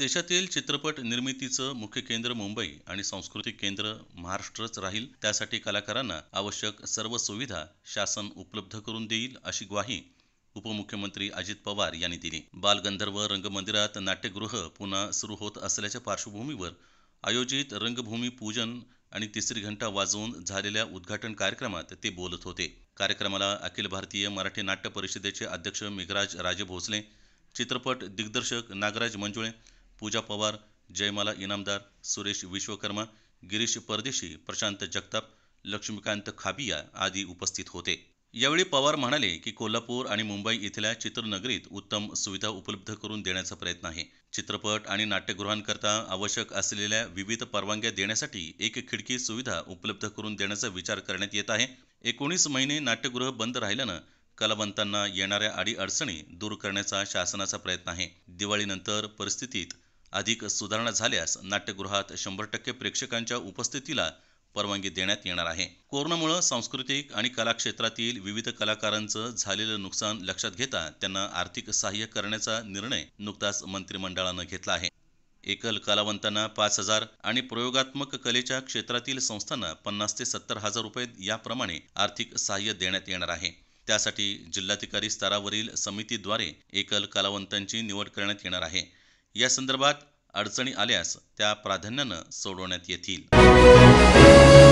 देशातील चित्रपट निर्मितीचं मुख्य केंद्र मुंबई आणि सांस्कृतिक केंद्र महाराष्ट्रच राहील त्यासाठी कलाकारांना आवश्यक सर्व सुविधा शासन उपलब्ध करून देईल अशी ग्वाही उपमुख्यमंत्री अजित पवार यांनी दिली बालगंधर्व रंगमंदिरात नाट्यगृह पुन्हा सुरू होत असल्याच्या पार्श्वभूमीवर आयोजित रंगभूमी पूजन आणि तिसरी घंटा वाजवून झालेल्या उद्घाटन कार्यक्रमात ते बोलत होते कार्यक्रमाला अखिल भारतीय मराठी नाट्य परिषदेचे अध्यक्ष मेघराज राजे भोसले चित्रपट दिग्दर्शक नागराज मंजुळे पूजा पवार जयमाला इनामदार सुरेश विश्वकर्मा गिरीश परदेशी प्रशांत जगताप लक्ष्मीकांत खाबिया आदी उपस्थित होते यावेळी पवार म्हणाले की कोल्हापूर आणि मुंबई इथल्या चित्रनगरीत उत्तम सुविधा उपलब्ध करून देण्याचा प्रयत्न आहे चित्रपट आणि नाट्यगृहांकरता आवश्यक असलेल्या विविध परवानग्या देण्यासाठी एक खिडकी सुविधा उपलब्ध करून देण्याचा विचार करण्यात येत आहे एकोणीस महिने नाट्यगृह बंद राहिल्यानं कलावंतांना येणाऱ्या अडीअडचणी दूर करण्याचा शासनाचा प्रयत्न आहे दिवाळीनंतर परिस्थितीत अधिक सुधारणा झाल्यास नाट्यगृहात शंभर टक्के प्रेक्षकांच्या उपस्थितीला परवानगी देण्यात येणार आहे कोरोनामुळं सांस्कृतिक आणि कला क्षेत्रातील विविध कलाकारांचं झालेलं नुकसान लक्षात घेता त्यांना आर्थिक सहाय्य करण्याचा निर्णय नुकताच मंत्रिमंडळानं घेतला आहे एकल कलावंतांना पाच हजार आणि प्रयोगात्मक कलेच्या क्षेत्रातील संस्थांना पन्नास ते सत्तर हजार रुपये याप्रमाणे आर्थिक सहाय्य देण्यात येणार आहे त्यासाठी जिल्हाधिकारी स्तरावरील समितीद्वारे एकल कलावंतांची निवड करण्यात येणार आहे या संदर्भात अडचणी आल्यास त्या प्राधान्यानं सोडवण्यात येतील